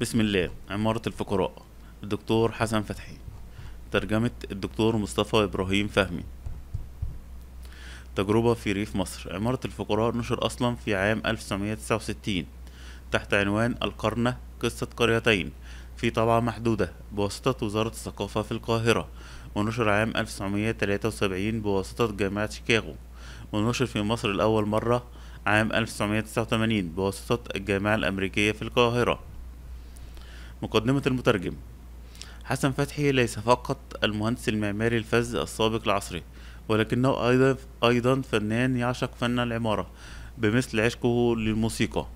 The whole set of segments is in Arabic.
بسم الله عمارة الفقراء الدكتور حسن فتحي ترجمة الدكتور مصطفى إبراهيم فهمي تجربة في ريف مصر عمارة الفقراء نشر أصلا في عام 1969 تحت عنوان القرنة قصة قريتين في طبعة محدودة بواسطة وزارة الثقافة في القاهرة ونشر عام 1973 بواسطة جامعة شيكاغو ونشر في مصر لأول مرة عام 1989 بواسطة الجامعة الأمريكية في القاهرة مقدمة المترجم حسن فتحي ليس فقط المهندس المعماري الفذ السابق لعصره ولكنه أيضا أيضا فنان يعشق فن العمارة بمثل عشقه للموسيقى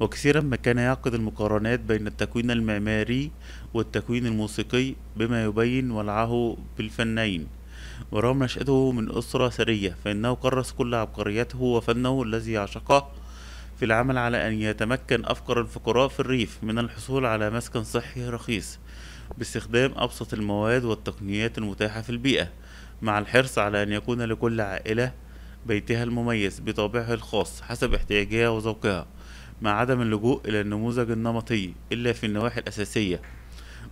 وكثيرا ما كان يعقد المقارنات بين التكوين المعماري والتكوين الموسيقي بما يبين ولعه بالفنين ورغم نشأته من أسرة ثرية فإنه كرس كل عبقريته وفنه الذي يعشقه في العمل على أن يتمكن أفقر الفقراء في الريف من الحصول على مسكن صحي رخيص باستخدام أبسط المواد والتقنيات المتاحة في البيئة مع الحرص على أن يكون لكل عائلة بيتها المميز بطابعه الخاص حسب احتياجها وذوقها مع عدم اللجوء إلى النموذج النمطي إلا في النواحي الأساسية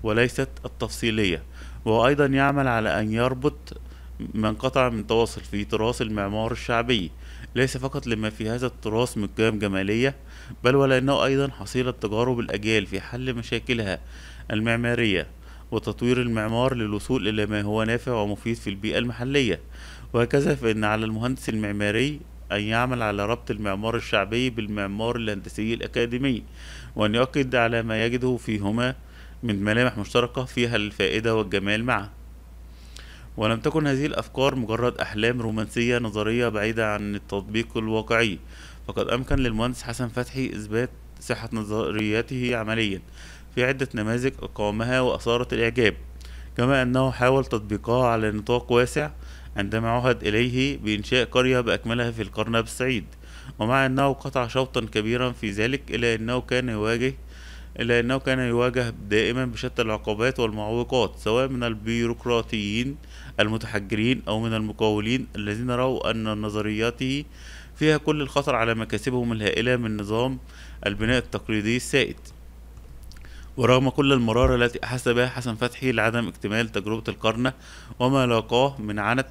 وليست التفصيلية وهو أيضا يعمل على أن يربط من قطع من تواصل في تراث المعمار الشعبي ليس فقط لما في هذا التراث من قيم جمالية بل ولأنه أيضا حصيلة تجارب الأجيال في حل مشاكلها المعمارية وتطوير المعمار للوصول إلى ما هو نافع ومفيد في البيئة المحلية وهكذا فإن على المهندس المعماري أن يعمل على ربط المعمار الشعبي بالمعمار الهندسي الأكاديمي وأن يؤكد على ما يجده فيهما من ملامح مشتركة فيها الفائدة والجمال معا ولم تكن هذه الأفكار مجرد أحلام رومانسية نظرية بعيدة عن التطبيق الواقعي فقد أمكن للمهندس حسن فتحي إثبات صحة نظرياته عمليا في عدة نماذج أقامها وأثارت الإعجاب كما أنه حاول تطبيقها على نطاق واسع عندما عهد إليه بإنشاء قرية بأكملها في القرن السعيد ومع أنه قطع شوطا كبيرا في ذلك إلا أنه كان يواجه إلا أنه كان يواجه دائما بشتى العقوبات والمعوقات سواء من البيروقراطيين المتحجرين أو من المقاولين الذين رأوا أن نظرياته فيها كل الخطر على مكاسبهم الهائلة من نظام البناء التقليدي السائد ورغم كل المرارة التي أحس بها حسن فتحي لعدم اكتمال تجربة القرن وما لاقاه من عنت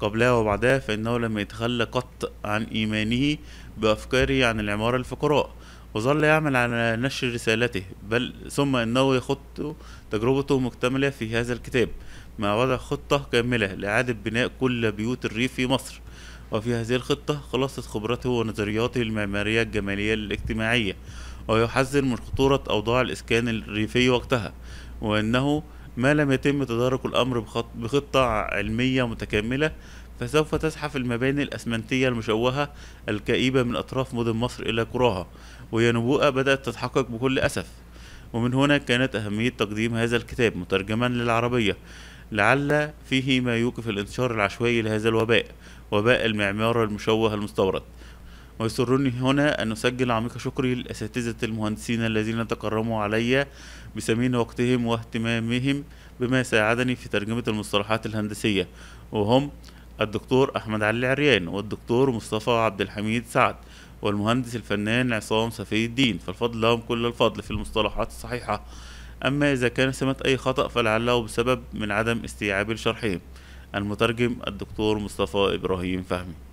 قبلها وبعدها فإنه لم يتخلى قط عن إيمانه بأفكاره عن العمارة الفقراء وظل يعمل على نشر رسالته بل ثم إنه يخط تجربته مكتملة في هذا الكتاب مع وضع خطة كاملة لإعادة بناء كل بيوت الريف في مصر وفي هذه الخطة خلاصة خبرته ونظرياته المعمارية الجمالية الاجتماعية ويحذر من خطورة أوضاع الإسكان الريفي وقتها وأنه ما لم يتم تدارك الأمر بخطة علمية متكاملة فسوف تزحف المباني الأسمنتية المشوهة الكئيبة من أطراف مدن مصر إلى قراها وهي نبوءة بدأت تتحقق بكل أسف ومن هنا كانت أهمية تقديم هذا الكتاب مترجما للعربية لعل فيه ما يوقف الانتشار العشوائي لهذا الوباء وباء المعمار المشوه المستورد ويسرني هنا أن أسجل عميق شكري لأساتذة المهندسين الذين تكرموا علي بثمين وقتهم واهتمامهم بما ساعدني في ترجمة المصطلحات الهندسية وهم الدكتور أحمد علي عريان والدكتور مصطفى عبد الحميد سعد والمهندس الفنان عصام سفي الدين فالفضل لهم كل الفضل في المصطلحات الصحيحة أما إذا كان سمت أي خطأ فلعله بسبب من عدم استيعاب الشرحين المترجم الدكتور مصطفى إبراهيم فهمي